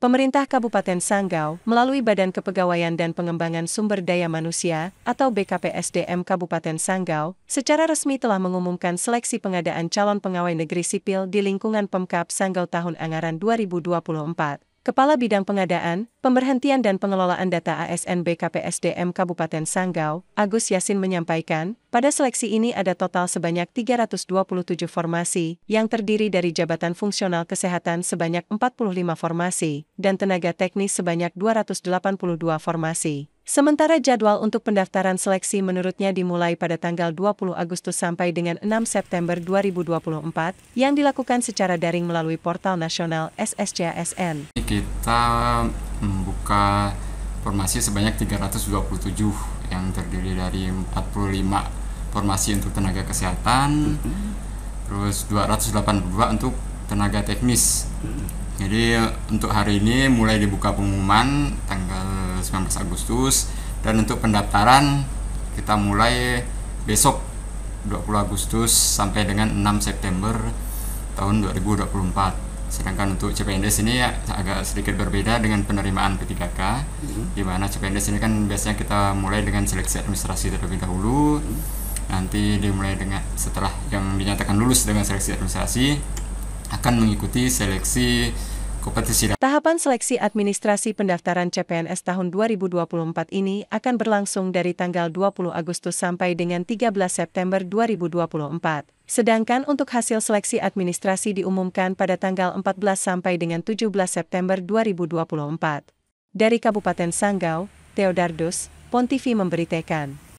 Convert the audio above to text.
Pemerintah Kabupaten Sanggau, melalui Badan Kepegawaian dan Pengembangan Sumber Daya Manusia, atau BKPSDM Kabupaten Sanggau, secara resmi telah mengumumkan seleksi pengadaan calon pegawai negeri sipil di lingkungan Pemkap Sanggau tahun anggaran 2024. Kepala Bidang Pengadaan, Pemberhentian dan Pengelolaan Data ASN BKPSDM Kabupaten Sanggau, Agus Yasin menyampaikan, pada seleksi ini ada total sebanyak 327 formasi, yang terdiri dari jabatan fungsional kesehatan sebanyak 45 formasi, dan tenaga teknis sebanyak 282 formasi. Sementara jadwal untuk pendaftaran seleksi menurutnya dimulai pada tanggal 20 Agustus sampai dengan 6 September 2024 yang dilakukan secara daring melalui portal nasional SSCASN. Kita membuka formasi sebanyak 327 yang terdiri dari 45 formasi untuk tenaga kesehatan, mm-hmm. terus 282 untuk tenaga teknis, jadi eh, untuk hari ini mulai dibuka pengumuman tanggal 19 Agustus dan untuk pendaftaran kita mulai besok 20 Agustus sampai dengan 6 September tahun 2024. Sedangkan untuk CPNS ini ya, agak sedikit berbeda dengan penerimaan P3K, mm-hmm. di mana CPNS ini kan biasanya kita mulai dengan seleksi administrasi terlebih dahulu, mm-hmm nanti dimulai dengan setelah yang dinyatakan lulus dengan seleksi administrasi akan mengikuti seleksi kompetisi. Tahapan seleksi administrasi pendaftaran CPNS tahun 2024 ini akan berlangsung dari tanggal 20 Agustus sampai dengan 13 September 2024. Sedangkan untuk hasil seleksi administrasi diumumkan pada tanggal 14 sampai dengan 17 September 2024. Dari Kabupaten Sanggau, Theodardus, Pontivi memberitakan.